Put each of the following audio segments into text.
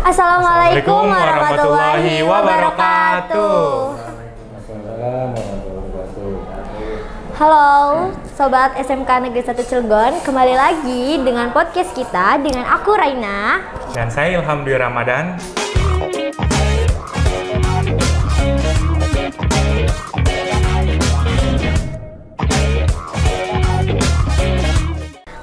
Assalamualaikum warahmatullahi wabarakatuh. Halo, sobat SMK Negeri 1 Cilegon, kembali lagi dengan podcast kita dengan aku Raina dan saya Ilham Dwi Ramadan.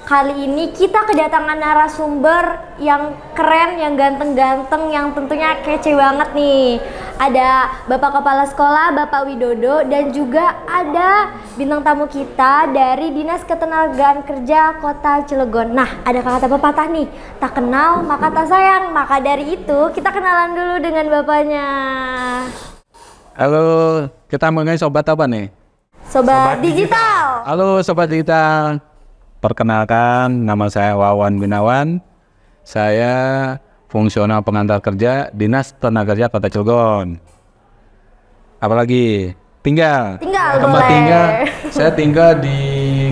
Kali ini kita kedatangan narasumber yang keren, yang ganteng-ganteng, yang tentunya kece banget nih. Ada Bapak Kepala Sekolah, Bapak Widodo, dan juga ada bintang tamu kita dari Dinas Ketenagaan Kerja Kota Cilegon. Nah, ada kata pepatah nih, tak kenal maka tak sayang. Maka dari itu kita kenalan dulu dengan bapaknya. Halo, kita mengenai sobat apa nih? Sobat, sobat digital. digital. Halo sobat digital. Perkenalkan, nama saya Wawan Binawan. Saya fungsional pengantar kerja Dinas Tenaga Kerja Kota Cilegon. Apalagi tinggal. Tinggal. Tempat tinggal. Saya tinggal di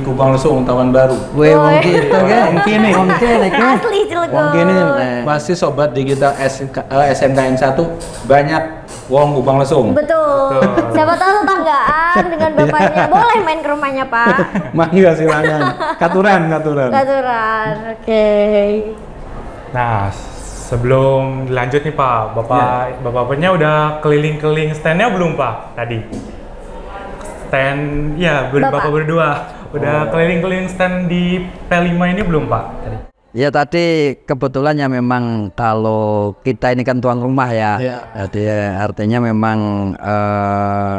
Kupang Lesung tahun baru. Weh wong kan? wong kene. Wong kene. Asli Cilegon. Wong nih. pasti sobat digital kita SMK, SMKN 1 banyak wong Kupang Lesung. Betul. Siapa tahu tetanggaan dengan iya. bapaknya boleh main ke rumahnya, Pak. Mangga silakan. Katuran, katuran. Katuran. Oke. Okay. Nah, sebelum lanjut nih Pak, Bapak ya. Bapak-bapaknya udah keliling-keliling standnya belum Pak tadi? Stand, ya ber, Bapak berdua Udah oh. keliling-keliling stand di P5 ini belum Pak? Tadi. Ya tadi kebetulan ya memang kalau kita ini kan tuan rumah ya, ya. jadi artinya memang eh,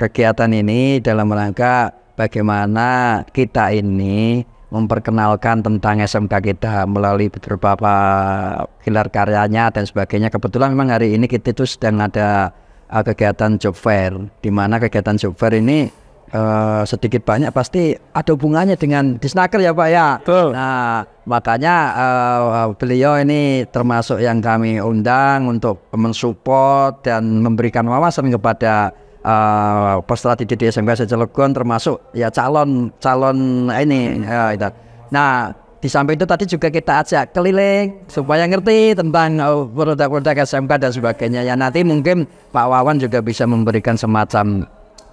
kegiatan ini dalam rangka bagaimana kita ini memperkenalkan tentang SMK kita melalui beberapa gelar karyanya dan sebagainya. Kebetulan memang hari ini kita itu sedang ada eh, kegiatan job fair, di mana kegiatan job fair ini Eh, sedikit banyak pasti ada hubungannya dengan disnaker ya Pak ya. Betul. Nah makanya uh, beliau ini termasuk yang kami undang untuk mensupport dan memberikan wawasan kepada uh, eh, peserta di SMK Cilegon termasuk ya calon calon ini. Uh, itu. Nah di samping itu tadi juga kita ajak keliling supaya ngerti tentang produk-produk SMK dan sebagainya ya nanti mungkin Pak Wawan juga bisa memberikan semacam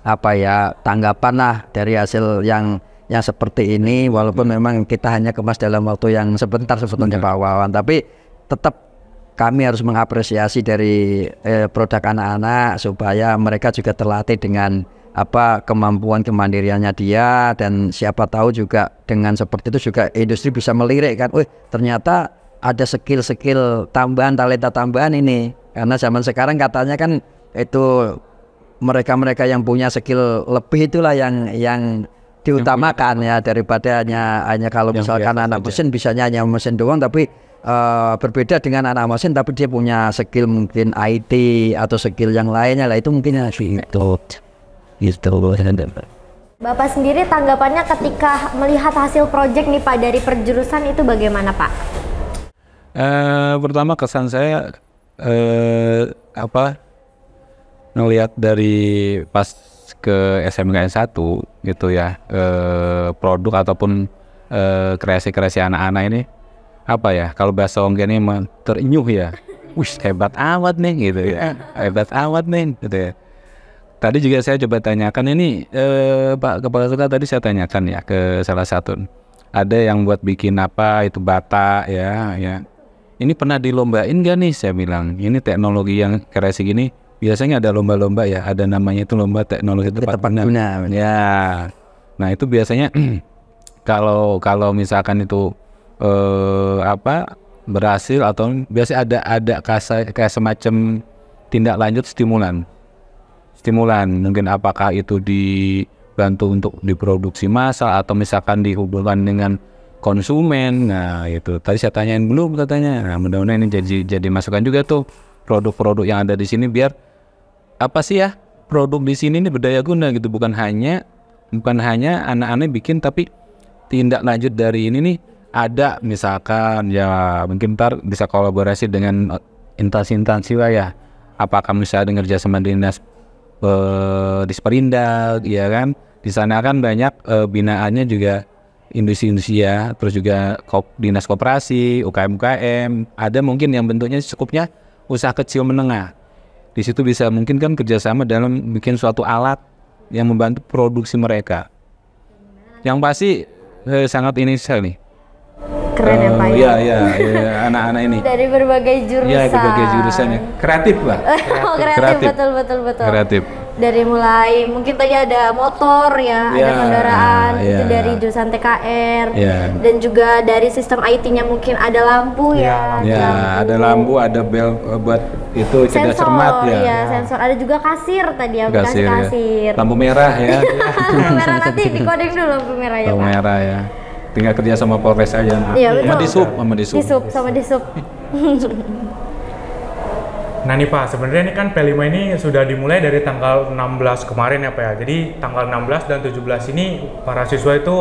apa ya tanggapan lah dari hasil yang yang seperti ini walaupun hmm. memang kita hanya kemas dalam waktu yang sebentar sebetulnya hmm. Pak Wawan tapi tetap kami harus mengapresiasi dari eh, produk anak-anak supaya mereka juga terlatih dengan apa kemampuan kemandiriannya dia dan siapa tahu juga dengan seperti itu juga industri bisa melirik kan, wih ternyata ada skill-skill tambahan talenta tambahan ini karena zaman sekarang katanya kan itu mereka-mereka yang punya skill lebih itulah yang yang diutamakan yang ya daripada hanya hanya kalau yang misalkan anak aja. mesin bisanya hanya mesin doang tapi uh, berbeda dengan anak mesin tapi dia punya skill mungkin IT atau skill yang lainnya lah itu mungkin ya, itu gitu Bapak sendiri tanggapannya ketika melihat hasil project nih Pak dari perjurusan itu bagaimana Pak? Eh, pertama kesan saya eh, apa ngelihat dari pas ke SMKN 1 gitu ya eh, produk ataupun eh, kreasi-kreasi anak-anak ini apa ya kalau bahasa Onggen ini terenyuh ya wih hebat amat nih gitu ya iya. hebat amat nih gitu ya tadi juga saya coba tanyakan ini eh, Pak Kepala Sekolah tadi saya tanyakan ya ke salah satu ada yang buat bikin apa itu bata ya ya ini pernah dilombain gak nih saya bilang ini teknologi yang kreasi gini biasanya ada lomba-lomba ya, ada namanya itu lomba teknologi tepat, guna. guna. Ya. Nah, itu biasanya kalau kalau misalkan itu eh apa berhasil atau biasa ada ada kasa, kayak semacam tindak lanjut stimulan. Stimulan mungkin apakah itu dibantu untuk diproduksi massal atau misalkan dihubungkan dengan konsumen. Nah, itu tadi saya tanyain belum katanya. Nah, mudah-mudahan ini jadi jadi masukan juga tuh produk-produk yang ada di sini biar apa sih ya produk di sini ini berdaya guna gitu bukan hanya bukan hanya anak-anak bikin tapi tindak lanjut dari ini nih ada misalkan ya mungkin ntar bisa kolaborasi dengan intansi sih lah ya apakah misalnya dengan kerjasama dinas eh, di Sperindal ya kan di sana kan banyak eh, binaannya juga industri-industri ya terus juga kop, dinas koperasi UKM UKM ada mungkin yang bentuknya cukupnya usaha kecil menengah di situ bisa mungkin kan kerjasama dalam bikin suatu alat yang membantu produksi mereka. Yang pasti eh, sangat ini sekali Keren uh, ya eh, Pak. Ya? Iya iya ya, anak-anak ini. Iya, dari berbagai jurusan. Iya berbagai jurusan ya. Kreatif Pak. Kreatif. kreatif, kreatif betul betul betul. Kreatif dari mulai mungkin tadi ada motor ya, yeah, ada ya, kendaraan yeah. itu dari jurusan TKR yeah. dan juga dari sistem IT-nya mungkin ada lampu ya. Ya, yeah, ada lampu, ada bel eh, buat itu cerdas cermat ya. ya. sensor. Ada juga kasir tadi ya, kasir. kasir. Ya. Lampu merah ya. merah nanti dikoding dulu lampu merah ya. Lampu merah ya. Tinggal kerja sama Polres aja. Iya, Sama di sub, sama di Di sub, sama di sub. Nah nih Pak, sebenarnya ini kan P5 ini sudah dimulai dari tanggal 16 kemarin ya Pak ya. Jadi tanggal 16 dan 17 ini para siswa itu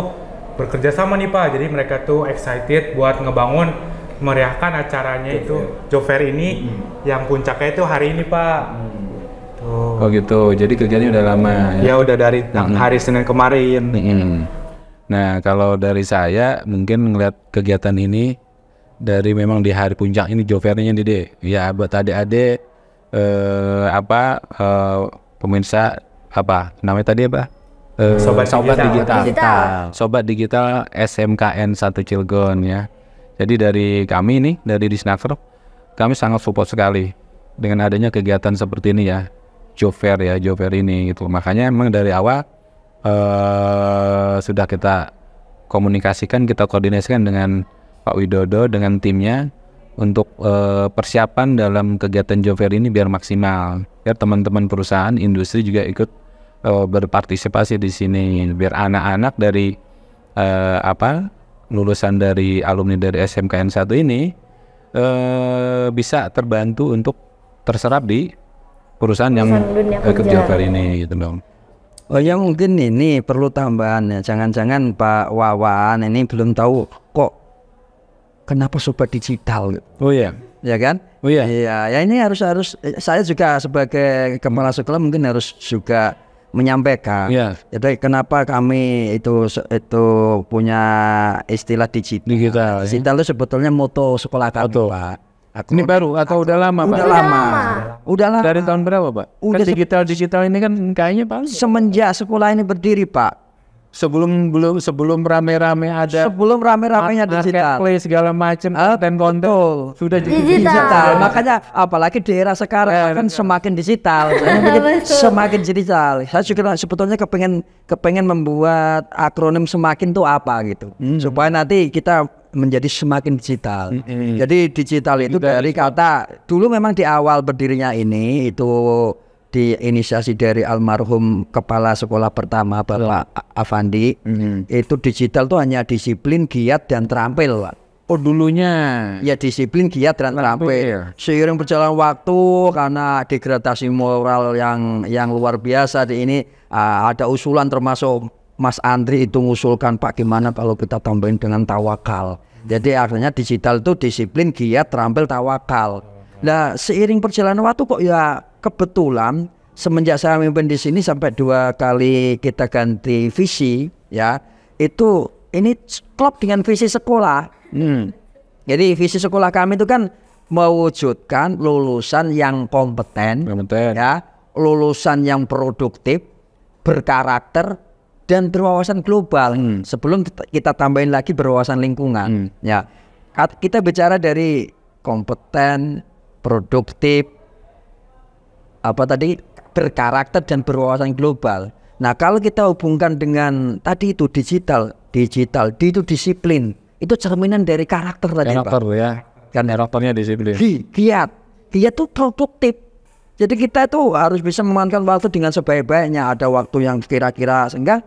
bekerja sama nih Pak. Jadi mereka tuh excited buat ngebangun meriahkan acaranya Jofair. itu Jover ini ini hmm. yang puncaknya itu hari ini Pak. Hmm. Oh gitu. Jadi kerjanya udah lama ya. Ya udah dari hmm. hari Senin kemarin. Nah, kalau dari saya mungkin ngeliat kegiatan ini dari memang di hari puncak ini jovernya Dede. Ya buat adik-adik eh, apa eh, pemirsa apa namanya tadi apa? Eh, sobat, sobat digital. digital. digital. Sobat digital SMKN satu Cilegon ya. Jadi dari kami nih dari Disnaker kami sangat support sekali dengan adanya kegiatan seperti ini ya. Jover ya, Jover ini gitu. Makanya emang dari awal eh, sudah kita komunikasikan, kita koordinasikan dengan Pak Widodo dengan timnya untuk uh, persiapan dalam kegiatan job fair ini biar maksimal ya teman-teman perusahaan industri juga ikut uh, berpartisipasi di sini biar anak-anak dari uh, apa lulusan dari alumni dari SMKN 1 ini uh, bisa terbantu untuk terserap di perusahaan, perusahaan yang ikut job fair ini gitu dong Oh ya mungkin ini perlu tambahan ya. Jangan-jangan Pak Wawan ini belum tahu kok kenapa sobat digital? Oh iya. Ya kan? Oh iya. Iya, ya ini harus harus eh, saya juga sebagai kepala sekolah mungkin harus juga menyampaikan. Iya. Jadi ya, kenapa kami itu itu punya istilah digital. Digital, ya. digital itu sebetulnya moto sekolah kami, moto. Pak. Aku, ini baru atau aku, udah lama, Pak? Udah lama. Udah lama. Dari tahun berapa, Pak? Udah kan digital digital ini kan kayaknya Pak. Semenjak sekolah ini berdiri, Pak sebelum belum sebelum rame-rame ada sebelum rame-ramenya digital play segala macam uh, eh, dan kontrol sudah digital. digital makanya apalagi di era sekarang eh, kan semakin digital semakin digital saya juga sebetulnya kepengen kepengen membuat akronim semakin tuh apa gitu hmm. supaya nanti kita menjadi semakin digital. Mm -hmm. Jadi digital itu dari kata dulu memang di awal berdirinya ini itu diinisiasi dari almarhum kepala sekolah pertama Bapak iya. Avandi hmm itu digital tuh hanya disiplin giat dan terampil Pak. Oh dulunya ya disiplin giat dan terampil. Iya. Seiring berjalan waktu karena degradasi moral yang yang luar biasa di ini uh, ada usulan termasuk Mas Andri itu mengusulkan Pak gimana kalau kita tambahin dengan tawakal. Jadi akhirnya digital itu disiplin giat terampil tawakal. Nah, seiring perjalanan waktu kok ya kebetulan semenjak saya memimpin di sini sampai dua kali kita ganti visi ya itu ini klop dengan visi sekolah hmm. jadi visi sekolah kami itu kan mewujudkan lulusan yang kompeten, kompeten. ya lulusan yang produktif berkarakter dan berwawasan global hmm. sebelum kita tambahin lagi berwawasan lingkungan hmm. ya kita bicara dari kompeten produktif, apa tadi berkarakter dan berwawasan global. Nah kalau kita hubungkan dengan tadi itu digital, digital, di itu disiplin, itu cerminan dari karakter tadi karakter, ya. Kan karakternya disiplin. Di, giat, giat itu produktif. Jadi kita itu harus bisa memanfaatkan waktu dengan sebaik-baiknya. Ada waktu yang kira-kira sehingga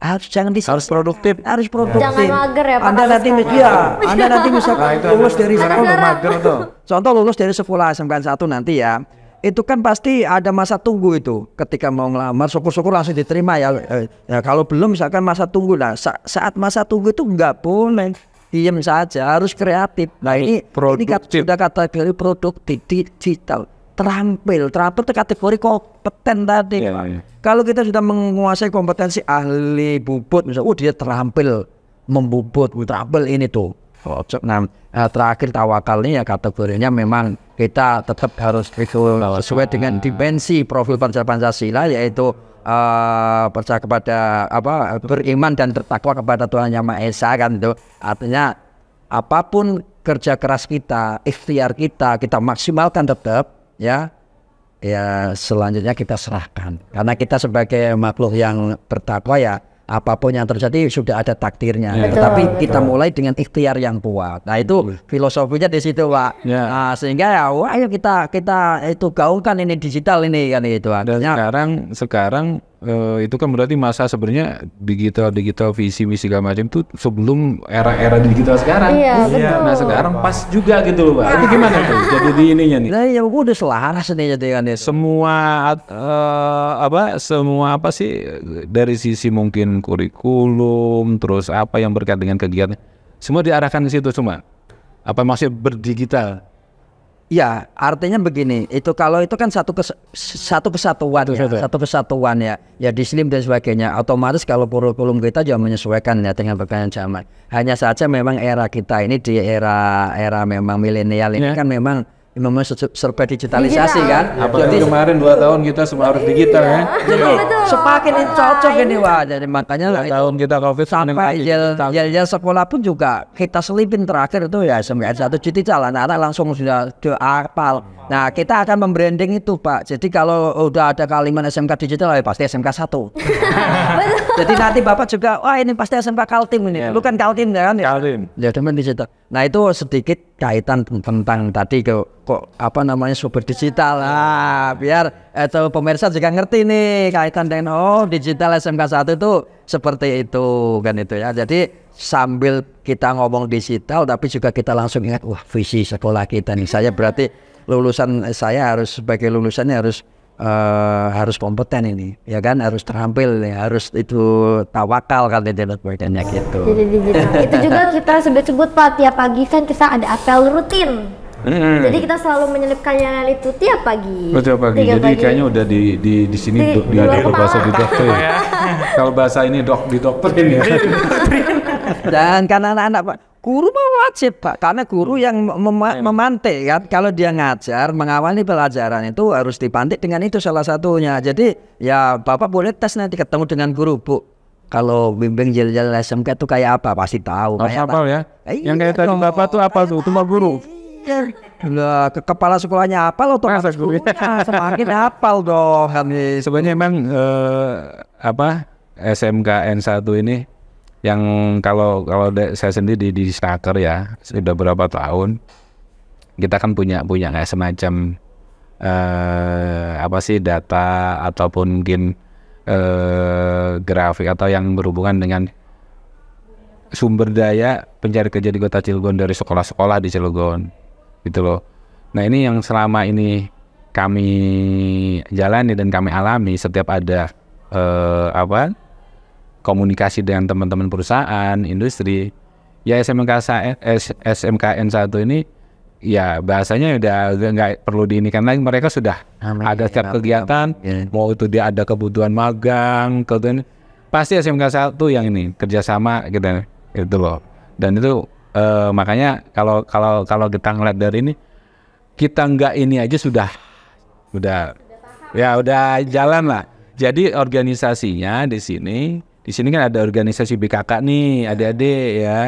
harus jangan disiplin. harus produktif harus produktif jangan mager ya pak anda nanti ya anda nanti bisa nah, lulus dari sekolah mager tuh Contoh lulus dari sekolah SMK 1 nanti ya. Itu kan pasti ada masa tunggu itu ketika mau ngelamar syukur-syukur langsung diterima ya. Eh, ya kalau belum misalkan masa tunggu nah saat masa tunggu itu nggak boleh diem saja harus kreatif. Nah ini produktif. ini sudah kata produktif digital terampil. Terampil itu kategori kompeten tadi. ya, ya. Kalau kita sudah menguasai kompetensi ahli bubut, misalnya, oh dia terampil membubut, terampil ini tuh. Oke, nah eh, terakhir tawakal ini ya kategorinya memang kita tetap harus itu sesuai dengan dimensi profil Pancasila yaitu uh, percaya kepada apa beriman dan tertakwa kepada Tuhan Yang Maha Esa kan itu artinya apapun kerja keras kita ikhtiar kita kita maksimalkan tetap ya ya selanjutnya kita serahkan karena kita sebagai makhluk yang bertakwa ya apapun yang terjadi sudah ada takdirnya. Yeah. Tetapi betul, kita betul. mulai dengan ikhtiar yang kuat. Nah itu filosofinya di situ pak. Yeah. Nah, sehingga ya, wah, ayo kita kita itu gaungkan ini digital ini kan itu. Dan sekarang sekarang Uh, itu kan berarti masa sebenarnya digital digital visi misi segala macam itu sebelum era-era digital sekarang. Iya, iya. betul. Nah sekarang pas juga gitu loh, pak. Itu gimana tuh? Jadi di ininya nih. Nah, ya gue udah selaras nih jadi kan Semua uh, apa? Semua apa sih dari sisi mungkin kurikulum, terus apa yang berkait dengan kegiatan, semua diarahkan ke situ semua. Apa masih berdigital? Ya artinya begini. Itu kalau itu kan satu kes, satu kesatuan, ya, satu kesatuan ya, ya dislim dan sebagainya. Otomatis kalau kurikulum kita juga menyesuaikan ya dengan perkembangan zaman. Hanya saja memang era kita ini di era era memang milenial ini ya. kan memang namanya serba digitalisasi digital. kan. Iya. Apalagi jadi, kemarin dua tahun kita semua harus digital ya. iya. kan. Jadi betul, semakin oh, cocok ini iya. wah. Jadi makanya dua tahun kita covid sampai jel jel jel sekolah pun juga kita selipin terakhir itu ya sembilan iya. satu digital anak-anak langsung sudah apal. Nah kita akan membranding itu pak. Jadi kalau udah ada kalimat SMK digital ya pasti SMK satu. jadi nanti bapak juga wah ini pasti SMK Kaltim ini. Yeah. Lu kan Kaltim ya kan? Kaltim. Ya teman digital. Nah itu sedikit kaitan tentang tadi ke kok apa namanya super digital lah biar atau eh, pemirsa juga ngerti nih kaitan dengan oh digital SMK 1 itu seperti itu kan itu ya jadi sambil kita ngomong digital tapi juga kita langsung ingat wah visi sekolah kita nih saya berarti lulusan eh, saya harus sebagai lulusannya harus uh, harus kompeten ini, ya kan harus terampil nih, ya, harus itu tawakal kan Deadlock Burdennya gitu. Jadi gitu, gitu, gitu. itu juga kita sebut-sebut pak tiap pagi kan kita ada apel rutin. Hmm. Jadi kita selalu menyelipkan yang itu tiap pagi. Oh, tiap pagi. Tiga Jadi pagi. kayaknya udah di di di sini di, di, di, di bahasa di dokter. Ya. Kalau bahasa ini dok di dokter ya. Dan karena anak-anak Guru mah wajib Pak, karena guru hmm. yang mem memantik kan. Kalau dia ngajar, mengawali pelajaran itu harus dipantik dengan itu salah satunya. Jadi ya Bapak boleh tes nanti ketemu dengan guru Bu. Kalau bimbing jalan-jalan SMK itu kayak apa? Pasti tahu. Harus kayak apa ya? Eh, yang iya kayak tadi Bapak tuh apa tuh? Cuma guru. Iya. Lah, ke kepala sekolahnya apa lo tuh? Semakin hafal dong. Sebenarnya emang eh, apa SMKN 1 ini yang kalau kalau saya sendiri di, di starter ya sudah berapa tahun kita kan punya punya kayak semacam eh, apa sih data ataupun mungkin eh, grafik atau yang berhubungan dengan sumber daya pencari kerja di kota Cilegon dari sekolah-sekolah di Cilegon gitu loh. Nah ini yang selama ini kami jalani dan kami alami setiap ada eh, apa komunikasi dengan teman-teman perusahaan, industri. Ya SMK SMKN eh, satu ini ya bahasanya udah nggak perlu diinikan lagi mereka sudah amin, ada setiap kegiatan amin. Iya. mau itu dia ada kebutuhan magang kebutuhan pasti SMK satu yang ini kerjasama gitu itu loh dan itu eh, makanya kalau kalau kalau kita ngeliat dari ini kita nggak ini aja sudah udah ya udah jalan lah jadi organisasinya di sini di sini kan ada organisasi BKK nih, ada iya. adik ya,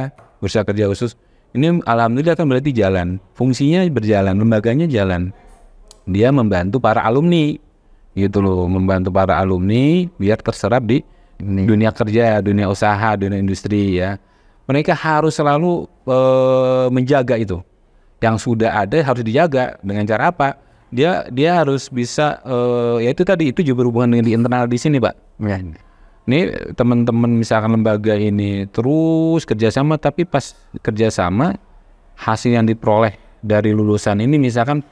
bursa kerja khusus. Ini alhamdulillah kan berarti jalan, fungsinya berjalan, lembaganya jalan. Dia membantu para alumni, gitu loh, membantu para alumni biar terserap di Ini. dunia kerja, dunia usaha, dunia industri ya. Mereka harus selalu e, menjaga itu. Yang sudah ada harus dijaga dengan cara apa? Dia dia harus bisa e, ya itu tadi itu juga berhubungan dengan di internal di sini, Pak. Ya ini teman-teman misalkan lembaga ini terus kerjasama, tapi pas kerjasama hasil yang diperoleh dari lulusan ini misalkan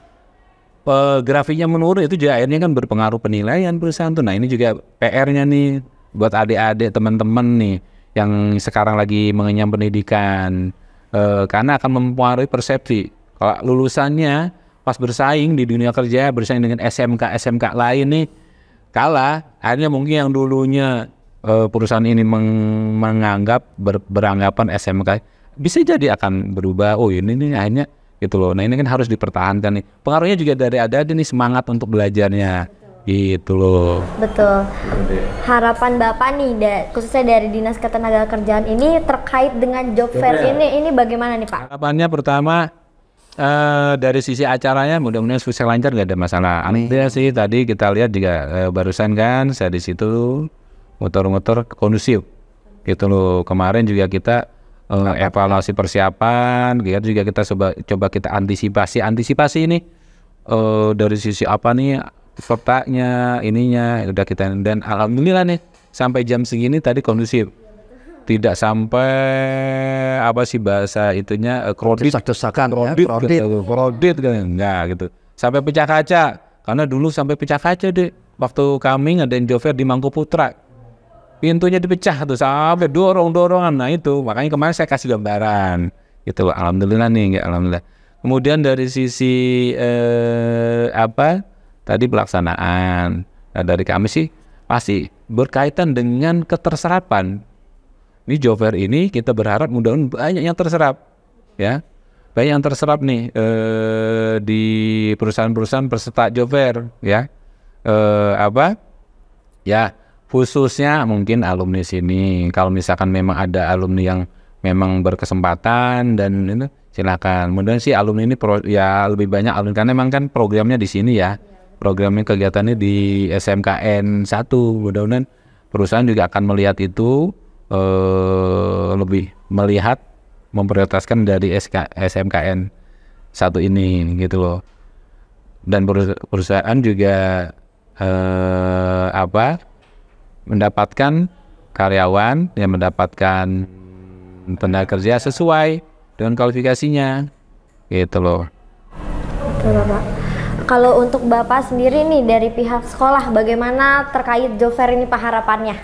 uh, grafiknya menurun itu juga akhirnya kan berpengaruh penilaian perusahaan tuh. Nah ini juga PR-nya nih buat adik-adik teman-teman nih yang sekarang lagi mengenyam pendidikan uh, karena akan mempengaruhi persepsi. Kalau lulusannya pas bersaing di dunia kerja bersaing dengan SMK SMK lain nih kalah akhirnya mungkin yang dulunya Eh, perusahaan ini meng menganggap ber beranggapan SMK bisa jadi akan berubah. Oh ini ini akhirnya gitu loh. Nah ini kan harus dipertahankan nih. Pengaruhnya juga dari ada ada nih semangat untuk belajarnya. Gitu loh. Betul. Harapan Bapak nih, da khususnya dari Dinas Ketenagakerjaan ini terkait dengan job fair ya. ini, ini bagaimana nih Pak? Harapannya pertama Uh, dari sisi acaranya mudah-mudahan sukses lancar gak ada masalah. Amin. sih tadi kita lihat juga uh, barusan kan saya di situ motor-motor kondusif gitu loh kemarin juga kita uh, evaluasi persiapan gitu juga kita coba coba kita antisipasi antisipasi ini uh, dari sisi apa nih sertanya ininya udah kita dan alhamdulillah nih sampai jam segini tadi kondusif tidak sampai apa sih bahasa itunya uh, eh, krodit desak-desakan krodit ya, krodit gitu, gitu. enggak gitu sampai pecah kaca karena dulu sampai pecah kaca deh waktu kami yang yang di Mangku Putra pintunya dipecah tuh sampai dorong-dorongan. Nah itu makanya kemarin saya kasih gambaran gitu. Alhamdulillah nih, alhamdulillah. Kemudian dari sisi eh, apa tadi pelaksanaan nah, dari kami sih pasti berkaitan dengan keterserapan. Ini Jover ini kita berharap mudah-mudahan banyak yang terserap ya. Banyak yang terserap nih eh, di perusahaan-perusahaan peserta Jover ya. Eh, apa? Ya, khususnya mungkin alumni sini kalau misalkan memang ada alumni yang memang berkesempatan dan itu silakan kemudian sih alumni ini pro, ya lebih banyak alumni karena memang kan programnya di sini ya programnya kegiatannya di SMKN 1 mudah-mudahan perusahaan juga akan melihat itu eh, lebih melihat memprioritaskan dari SK, SMKN satu ini gitu loh dan perusahaan juga eh, apa mendapatkan karyawan yang mendapatkan tenaga kerja sesuai dengan kualifikasinya gitu loh Oke, Bapak. Kalau untuk Bapak sendiri nih dari pihak sekolah bagaimana terkait job fair ini Pak harapannya?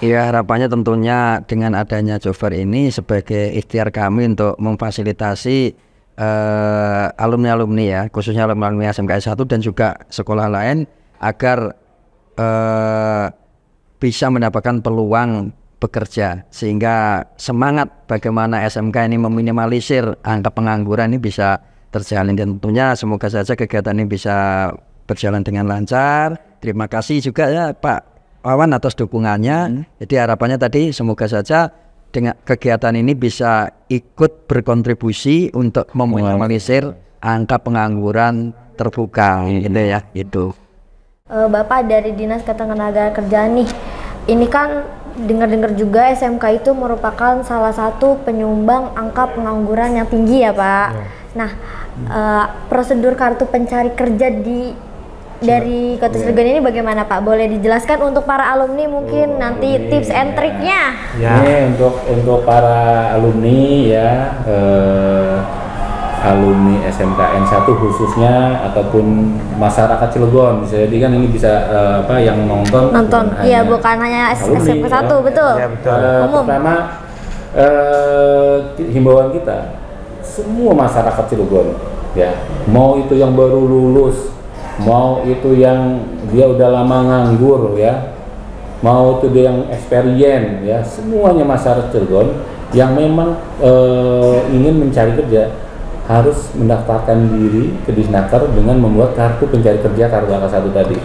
Iya harapannya tentunya dengan adanya job fair ini sebagai ikhtiar kami untuk memfasilitasi alumni eh, alumni-alumni ya khususnya alumni SMK 1 dan juga sekolah lain agar uh, bisa mendapatkan peluang bekerja sehingga semangat bagaimana SMK ini meminimalisir angka pengangguran ini bisa terjalin dan tentunya semoga saja kegiatan ini bisa berjalan dengan lancar. Terima kasih juga ya Pak Wawan atas dukungannya. Hmm. Jadi harapannya tadi semoga saja dengan kegiatan ini bisa ikut berkontribusi untuk meminimalisir angka pengangguran terbuka hmm. gitu ya. Itu. Eh, Bapak dari Dinas Ketenagakerjaan nih. Ini kan dengar-dengar juga SMK itu merupakan salah satu penyumbang angka pengangguran yang tinggi ya, Pak. Ya. Nah, uh, prosedur kartu pencari kerja di dari Kota Cilegon ya. ini bagaimana Pak? Boleh dijelaskan untuk para alumni mungkin oh, nanti iya. tips and triknya? Ya. Ini untuk untuk para alumni ya eh, alumni SMKN 1 khususnya ataupun masyarakat Cilegon jadi kan ini bisa uh, apa yang nonton nonton iya bukan hanya alumni, SMK 1 ya. betul, ya, betul. Uh, Umum. pertama uh, himbauan kita semua masyarakat Cilegon ya mau itu yang baru lulus mau itu yang dia udah lama nganggur ya mau itu dia yang experience ya semuanya masyarakat Cilegon yang memang uh, ingin mencari kerja harus mendaftarkan diri ke Disnaker dengan membuat kartu pencari kerja kartu angka satu tadi.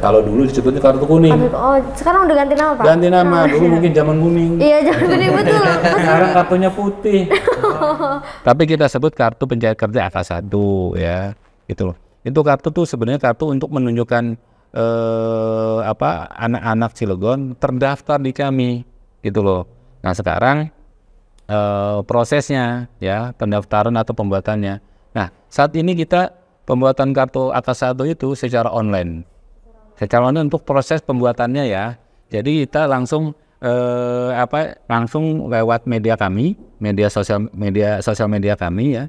Kalau dulu disebutnya kartu kuning. Oh, sekarang udah ganti nama, Pak? Ganti nama. Nah, dulu iya. mungkin zaman kuning. Iya, zaman kuning betul. sekarang kartunya putih. Tapi kita sebut kartu pencari kerja angka satu ya. Gitu loh. Itu kartu tuh sebenarnya kartu untuk menunjukkan eh apa anak-anak Cilegon terdaftar di kami gitu loh. Nah, sekarang e, prosesnya ya pendaftaran atau pembuatannya. Nah saat ini kita pembuatan kartu atas satu itu secara online, secara online untuk proses pembuatannya ya. Jadi kita langsung e, apa langsung lewat media kami, media sosial media sosial media kami ya.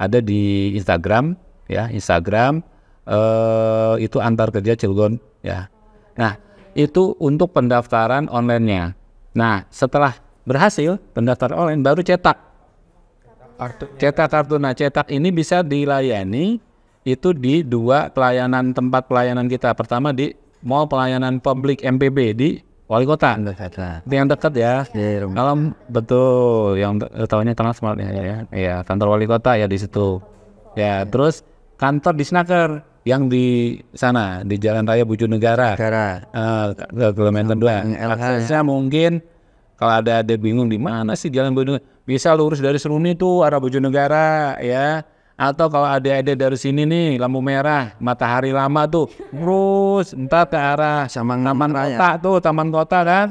Ada di Instagram ya, Instagram e, itu antar kerja Cilgon ya. Nah itu untuk pendaftaran onlinenya. Nah setelah berhasil pendaftar online baru cetak kartu, cetak kartu nah cetak ini bisa dilayani itu di dua pelayanan tempat pelayanan kita pertama di mall pelayanan publik MPB di wali kota itu yang dekat ya iya, kalau betul yang eh, tahunya transmart ya ya ya iya, kantor wali kota ya di situ ya iya. terus kantor di Snaker yang di sana di Jalan Raya Bujur Negara, uh, kilometer kedua Aksesnya mungkin kalau ada ada bingung di mana sih jalan Bojonegara bisa lurus dari Seruni tuh arah Bojonegara ya. Atau kalau ada-ada dari sini nih lampu merah, matahari lama tuh, lurus entar ke arah sama taman raya. kota tuh, taman kota kan,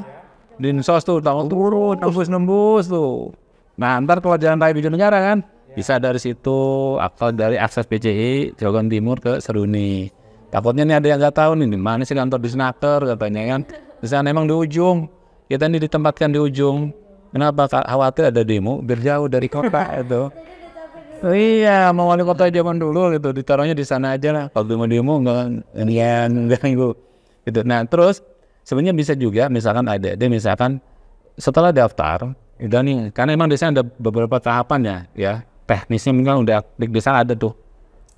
dinsos tuh, tahu turun, nembus nembus tuh. Nah ntar kalau jalan raya Bojonegara kan, bisa dari situ atau dari akses PCI Jogon Timur ke Seruni. Takutnya nih ada yang nggak tahu nih, di mana sih kantor di Snaker katanya kan. Di sana emang di ujung kita ini ditempatkan di ujung kenapa khawatir ada demo berjauh dari kota itu iya mau wali kota zaman dulu gitu ditaruhnya di sana aja lah kalau demo demo enggak enggak gitu gitu nah terus sebenarnya bisa juga misalkan ada dia misalkan setelah daftar dan gitu nih karena emang desain ada beberapa tahapannya ya teknisnya mungkin udah di, di sana ada tuh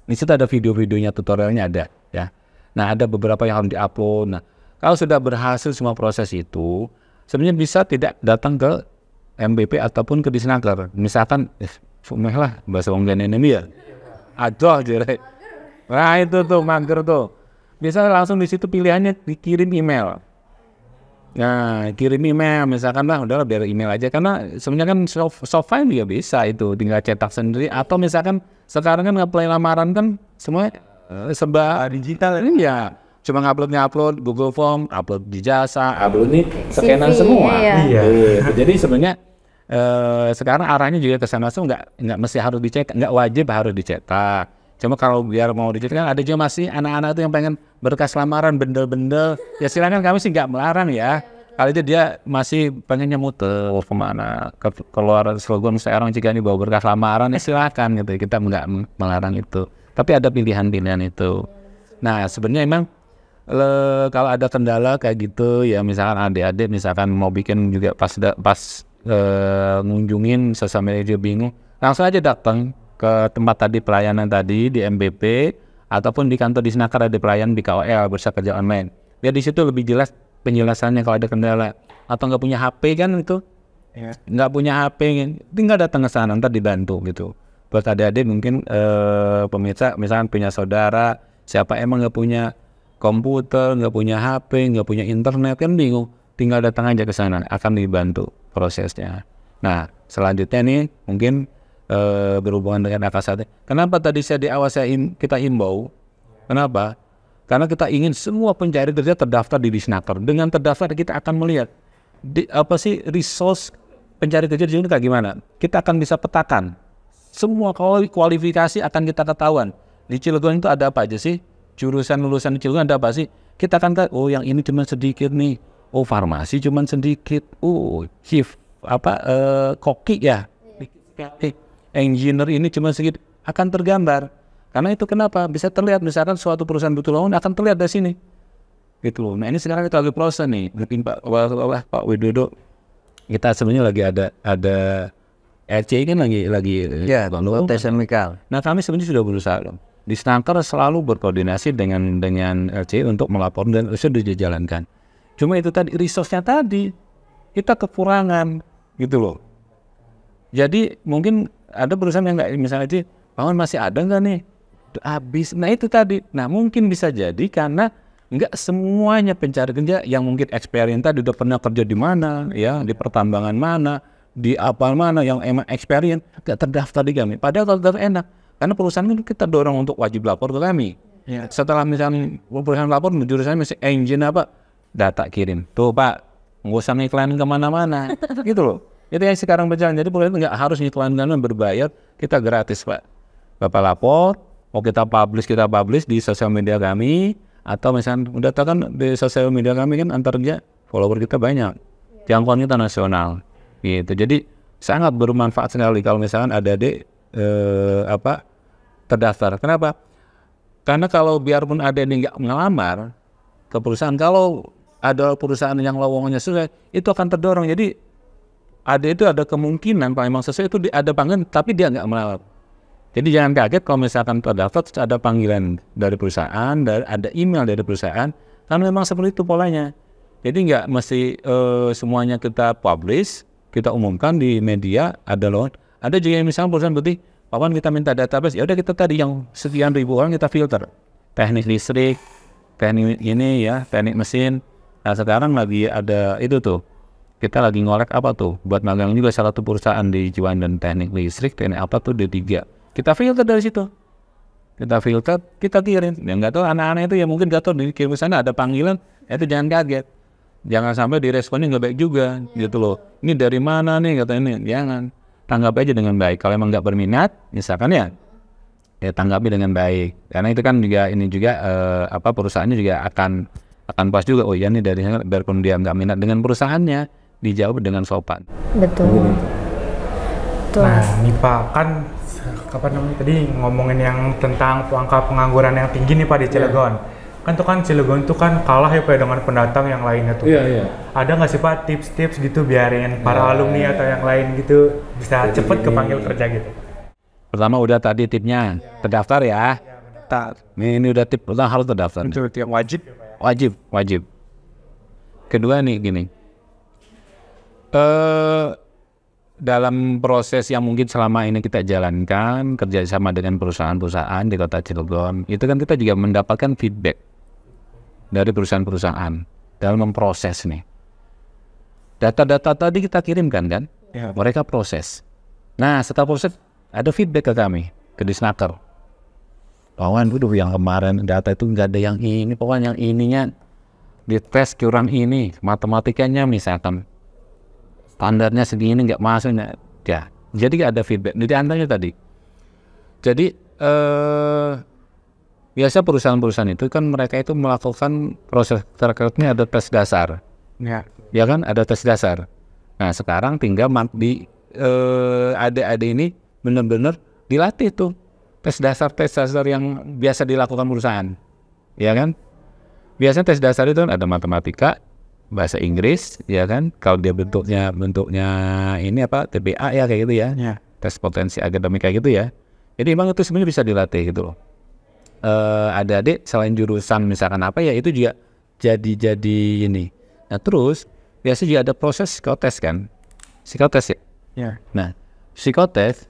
di situ ada video-videonya tutorialnya ada ya nah ada beberapa yang harus diupload nah kalau sudah berhasil semua proses itu sebenarnya bisa tidak datang ke MBP ataupun ke Disnaker. Misalkan, eh, fumeh lah bahasa wong ini ya. Aduh, jere Nah itu tuh mager tuh. Bisa langsung di situ pilihannya dikirim email. Nah, kirim email misalkan lah udah biar email aja karena sebenarnya kan soft, soft file juga bisa itu tinggal cetak sendiri atau misalkan sekarang kan ngeplay lamaran kan semua uh, eh, sebab ah, digital ini ya iya cuma uploadnya upload Google Form, upload di jasa, upload nih skenan semua. Iya. iya. iya. Jadi sebenarnya eh, sekarang arahnya juga ke sana semua nggak nggak mesti harus dicetak, nggak wajib harus dicetak. Cuma kalau biar mau dicetak kan ada juga masih anak-anak itu yang pengen berkas lamaran bendel-bendel. Ya silakan kami sih nggak melarang ya. Kali itu dia masih pengennya muter oh, kemana ke keluar slogan seorang jika ini bawa berkas lamaran ya silakan gitu kita nggak melarang itu tapi ada pilihan-pilihan itu nah sebenarnya emang le, kalau ada kendala kayak gitu ya misalkan adik-adik misalkan mau bikin juga pas da, pas e, ngunjungin sesama dia bingung langsung aja datang ke tempat tadi pelayanan tadi di MBP ataupun di kantor di Senakar ada pelayan di KOL bursa kerja online dia di situ lebih jelas penjelasannya kalau ada kendala atau nggak punya HP kan itu yeah. nggak punya HP tinggal datang ke sana ntar dibantu gitu buat adik-adik mungkin e, pemirsa misalkan punya saudara siapa emang nggak punya komputer, nggak punya HP, nggak punya internet, kan bingung. Tinggal datang aja ke sana, akan dibantu prosesnya. Nah, selanjutnya nih mungkin e, berhubungan dengan saja. Kenapa tadi saya di awal saya in, kita imbau? Kenapa? Karena kita ingin semua pencari kerja terdaftar di Disnaker. Dengan terdaftar kita akan melihat di, apa sih resource pencari kerja di sini kayak gimana. Kita akan bisa petakan semua kualifikasi akan kita ketahuan. Di Cilegon itu ada apa aja sih? jurusan lulusan kecil ada apa sih? Kita kan oh yang ini cuma sedikit nih. Oh farmasi cuma sedikit. Oh shift apa eh, koki ya. Iya. Eh, engineer ini cuma sedikit akan tergambar. Karena itu kenapa? Bisa terlihat misalkan suatu perusahaan butuh lawan akan terlihat dari sini. Gitu loh. Nah ini sekarang kita lagi proses nih. Mungkin Pak, wah, wah, Pak Widodo kita sebenarnya lagi ada ada RC kan lagi lagi ya, lalu, tes Nah kami sebenarnya sudah berusaha dong di Snaker selalu berkoordinasi dengan dengan LC untuk melapor dan sudah dijalankan. Cuma itu tadi resource-nya tadi kita kekurangan gitu loh. Jadi mungkin ada perusahaan yang nggak misalnya sih, bangun masih ada nggak nih? Habis. Nah itu tadi. Nah mungkin bisa jadi karena nggak semuanya pencari kerja yang mungkin experience tadi udah pernah kerja di mana, ya di pertambangan mana, di apa mana yang emang experience nggak terdaftar di kami. Padahal kalau enak karena perusahaan itu kita dorong untuk wajib lapor ke kami. Ya. Setelah misalnya perusahaan lapor, jurusan misalnya eh, engine apa, data kirim. Tuh Pak, nggak usah ngiklan kemana-mana. gitu loh. Itu yang sekarang berjalan. Jadi perusahaan nggak harus ngiklan dan berbayar, kita gratis Pak. Bapak lapor, mau kita publish, kita publish di sosial media kami, atau misalnya udah kan di sosial media kami kan antar dia follower kita banyak. Iya. Jangkauan kita nasional. Gitu. Jadi sangat bermanfaat sekali kalau misalkan ada di eh, apa terdaftar. Kenapa? Karena kalau biarpun ada yang nggak melamar ke perusahaan, kalau ada perusahaan yang lowongannya susah, itu akan terdorong. Jadi ada itu ada kemungkinan Pak memang sesuai itu ada panggilan, tapi dia nggak melamar. Jadi jangan kaget kalau misalkan terdaftar terus ada panggilan dari perusahaan, dari, ada email dari perusahaan, karena memang seperti itu polanya. Jadi nggak mesti uh, semuanya kita publish, kita umumkan di media ada loh. Ada juga yang misalnya perusahaan berarti Papan kita minta database, ya udah kita tadi yang sekian ribu orang kita filter. Teknik listrik, teknik ini ya, teknik mesin. Nah sekarang lagi ada itu tuh, kita lagi ngorek apa tuh, buat magang juga salah satu perusahaan di Ciwan dan teknik listrik, teknik apa tuh d tiga. Kita filter dari situ. Kita filter, kita kirim. Yang nggak tahu anak-anak itu ya mungkin nggak tahu dikirim ke sana ada panggilan, ya itu jangan kaget. Jangan sampai diresponnya nggak baik juga gitu loh. Ini dari mana nih kata ini, jangan tanggapi aja dengan baik. Kalau emang nggak berminat, misalkan ya, ya tanggapi dengan baik. Karena itu kan juga ini juga eh, apa perusahaannya juga akan akan pas juga. Oh iya nih dari biarpun dia nggak minat dengan perusahaannya, dijawab dengan sopan. Betul. Iya. Betul. Nah, nih Pak kan kapan namanya tadi ngomongin yang tentang angka pengangguran yang tinggi nih Pak di Cilegon. Yeah kan tuh kan Cilegon tuh kan kalah ya pak dengan pendatang yang lainnya tuh. Iya iya. Ada nggak sih pak tips-tips gitu biarin para ya, alumni atau yang lain gitu bisa Jadi cepet ini. kepanggil kerja gitu? Pertama udah tadi tipnya terdaftar ya. Terdaftar. Ini, ini udah tip pertama harus terdaftar. Itu yang wajib. Wajib wajib. Kedua nih gini. Eh uh, dalam proses yang mungkin selama ini kita jalankan kerjasama dengan perusahaan-perusahaan di kota Cilegon itu kan kita juga mendapatkan feedback dari perusahaan-perusahaan dalam memproses nih. Data-data tadi kita kirimkan kan, ya. mereka proses. Nah setelah proses ada feedback ke kami ke Disnaker. Pawan, waduh yang kemarin data itu nggak ada yang ini, pawan yang ininya di tes kurang ini, matematikanya misalkan standarnya segini nggak masuk, ya. Jadi ada feedback. Jadi antaranya tadi. Jadi eh, biasa perusahaan-perusahaan itu kan mereka itu melakukan proses rekrutnya ada tes dasar. Ya. Ya kan ada tes dasar. Nah, sekarang tinggal di eh, ada-ada ini benar-benar dilatih tuh tes dasar tes dasar yang biasa dilakukan perusahaan. Ya kan? Biasanya tes dasar itu kan ada matematika, bahasa Inggris, ya kan? Kalau dia bentuknya bentuknya ini apa? TBA ya kayak gitu ya. ya. Tes potensi akademik kayak gitu ya. Jadi emang itu sebenarnya bisa dilatih gitu loh uh, eh, ada adik selain jurusan misalkan apa ya itu juga jadi jadi ini. Nah terus biasanya juga ada proses psikotes kan, psikotes ya. Yeah. Nah psikotes,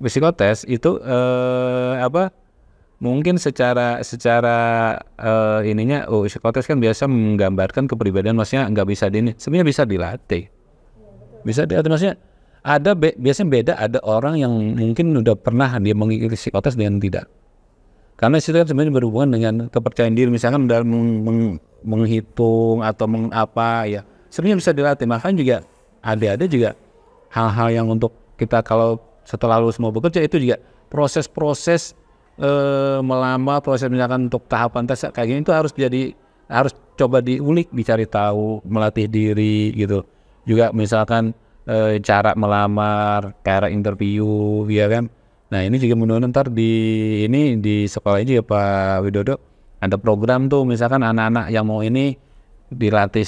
psikotes itu uh, apa? Mungkin secara secara uh, ininya, oh psikotes kan biasa menggambarkan kepribadian, maksudnya nggak bisa di ini. Sebenarnya bisa dilatih, bisa dilatih maksudnya ada be, biasanya beda ada orang yang mungkin udah pernah dia mengikuti psikotes dengan tidak. Karena situ kan sebenarnya berhubungan dengan kepercayaan diri, misalkan dalam meng, meng, menghitung atau mengapa ya. Sebenarnya bisa dilatih. Makan juga ada-ada juga hal-hal yang untuk kita kalau setelah lulus mau bekerja itu juga proses-proses e, melamar proses misalkan untuk tahapan tes kayak gini itu harus jadi harus coba diulik dicari tahu melatih diri gitu juga misalkan e, cara melamar cara interview ya kan Nah ini juga mudah-mudahan ntar di ini di sekolah ini ya Pak Widodo ada program tuh misalkan anak-anak yang mau ini dilatih.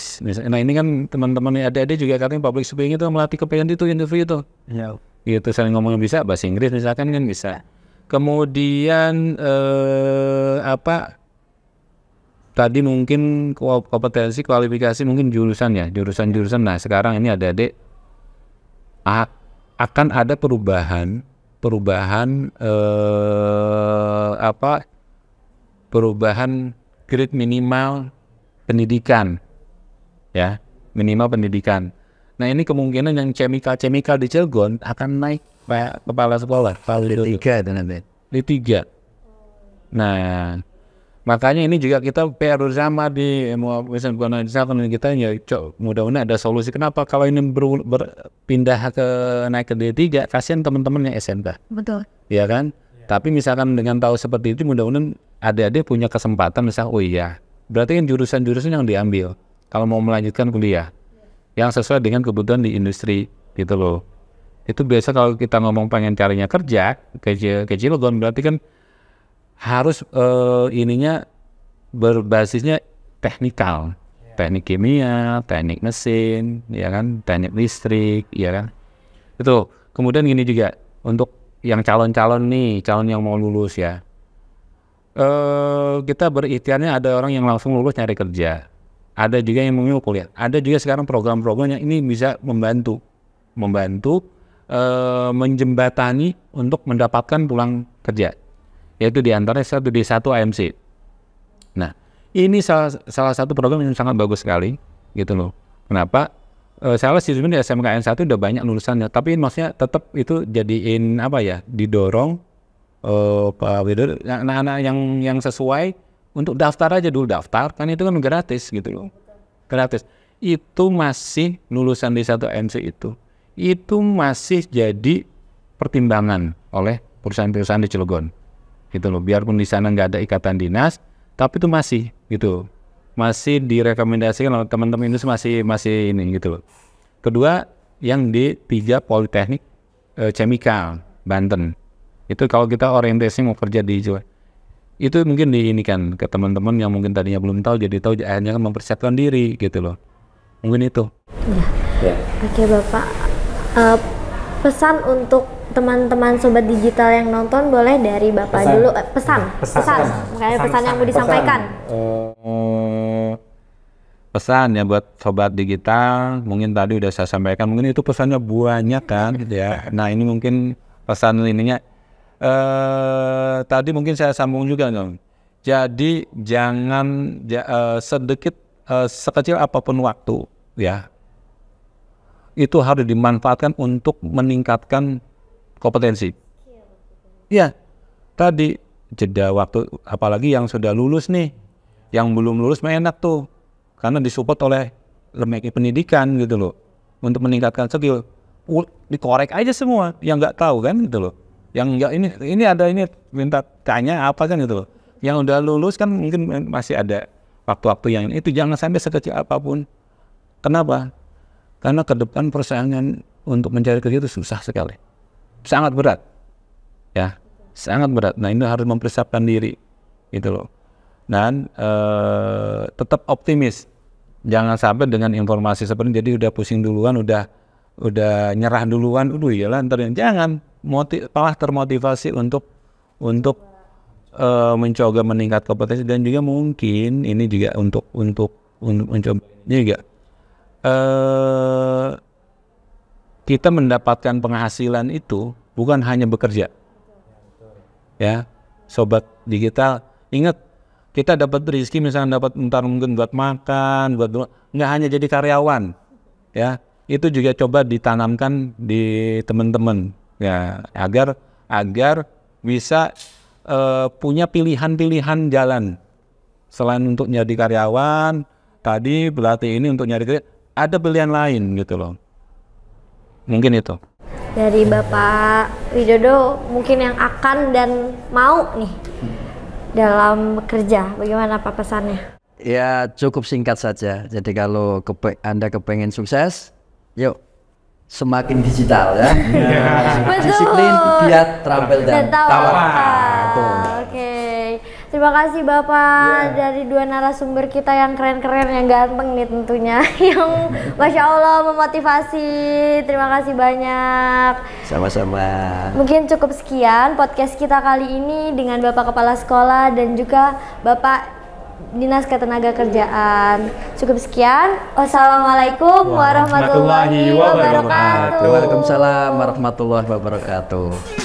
Nah ini kan teman-teman ada-ada juga katanya public speaking itu melatih kepengen itu interview itu. Ya. Gitu saling ngomong bisa bahasa Inggris misalkan kan bisa. Kemudian eh, apa tadi mungkin kompetensi kualifikasi mungkin jurusan ya jurusan-jurusan. Nah sekarang ini ada adik akan ada perubahan perubahan eh, apa perubahan grade minimal pendidikan ya minimal pendidikan nah ini kemungkinan yang chemical-chemical di Cilegon akan naik kepala sekolah kepala d dan nanti tiga nah Makanya ini juga kita PR bersama di Wisman Buana Disahkan kita ya mudah-mudahan ada solusi. Kenapa kalau ini ber, berpindah ke naik ke D3 kasihan teman teman yang SMK. Betul. Iya kan? Ya. Tapi misalkan dengan tahu seperti itu mudah-mudahan adik-adik punya kesempatan misalnya oh iya berarti kan jurusan-jurusan yang diambil kalau mau melanjutkan kuliah yang sesuai dengan kebutuhan di industri gitu loh itu biasa kalau kita ngomong pengen carinya kerja kecil kecil berarti kan harus uh, ininya berbasisnya teknikal, ya. teknik kimia, teknik mesin, ya kan, teknik listrik, ya kan. Itu. Kemudian gini juga untuk yang calon-calon nih, calon yang mau lulus ya. Uh, kita berikhtiarnya ada orang yang langsung lulus nyari kerja, ada juga yang mau kuliah, ada juga sekarang program programnya ini bisa membantu, membantu uh, menjembatani untuk mendapatkan pulang kerja yaitu di antaranya satu di satu AMC. Nah, ini salah, salah satu program yang sangat bagus sekali, gitu loh. Kenapa? E, saya lihat sebenarnya di SMKN satu udah banyak lulusannya, tapi maksudnya tetap itu jadiin apa ya, didorong uh, Pak Widodo, anak-anak yang yang sesuai untuk daftar aja dulu daftar, kan itu kan gratis gitu loh, gratis. Itu masih lulusan di satu MC itu, itu masih jadi pertimbangan oleh perusahaan-perusahaan di Cilegon gitu loh biarpun di sana nggak ada ikatan dinas tapi itu masih gitu masih direkomendasikan oleh teman-teman itu masih masih ini gitu loh kedua yang di tiga politeknik e, chemical Banten itu kalau kita orientasi mau kerja di Jawa itu mungkin di ini kan ke teman-teman yang mungkin tadinya belum tahu jadi tahu akhirnya kan mempersiapkan diri gitu loh mungkin itu ya, ya. oke bapak uh, pesan untuk teman-teman sobat digital yang nonton boleh dari bapak pesan. dulu eh, pesan. Pesan. pesan pesan makanya pesan, pesan yang mau disampaikan pesan. Eh, pesan ya buat sobat digital mungkin tadi udah saya sampaikan mungkin itu pesannya banyak kan gitu ya nah ini mungkin pesan ininya uh, tadi mungkin saya sambung juga dong jadi jangan uh, sedikit eh, sekecil apapun waktu ya itu harus dimanfaatkan untuk meningkatkan kompetensi. Ya, tadi jeda waktu, apalagi yang sudah lulus nih, yang belum lulus enak tuh, karena disupport oleh lembaga pendidikan gitu loh, untuk meningkatkan skill. Dikorek aja semua yang nggak tahu kan gitu loh, yang nggak ini ini ada ini minta tanya apa kan gitu loh. Yang udah lulus kan mungkin masih ada waktu-waktu yang itu jangan sampai sekecil apapun. Kenapa? Karena ke depan persaingan untuk mencari kerja itu susah sekali. Sangat berat. Ya, sangat berat. Nah, ini harus mempersiapkan diri gitu loh. Dan eh, tetap optimis. Jangan sampai dengan informasi seperti ini, jadi udah pusing duluan, udah udah nyerah duluan, udah iyalah ntar jangan motiv, malah termotivasi untuk untuk uh, mencoba meningkat kompetensi dan juga mungkin ini juga untuk untuk untuk mencoba juga Eh, kita mendapatkan penghasilan itu bukan hanya bekerja. Ya, sobat digital, ingat kita dapat rezeki misalnya dapat entar mungkin buat makan, buat nggak hanya jadi karyawan. Ya, itu juga coba ditanamkan di teman-teman ya agar agar bisa uh, punya pilihan-pilihan jalan selain untuk nyari karyawan tadi pelatih ini untuk nyari ada pilihan lain gitu loh. Mungkin itu. Dari Bapak Widodo mungkin yang akan dan mau nih dalam kerja, bagaimana Pak pesannya? Ya cukup singkat saja. Jadi kalau kepe Anda kepengen sukses, yuk semakin digital ya. Disiplin, giat, terampil dan tawa. Terima kasih Bapak yeah. dari dua narasumber kita yang keren-keren yang ganteng nih tentunya yang Masya Allah memotivasi. Terima kasih banyak. Sama-sama. Mungkin cukup sekian podcast kita kali ini dengan Bapak Kepala Sekolah dan juga Bapak Dinas Ketenaga Kerjaan. Cukup sekian. Wassalamualaikum warahmatullahi wabarakatuh. Waalaikumsalam warahmatullahi wabarakatuh.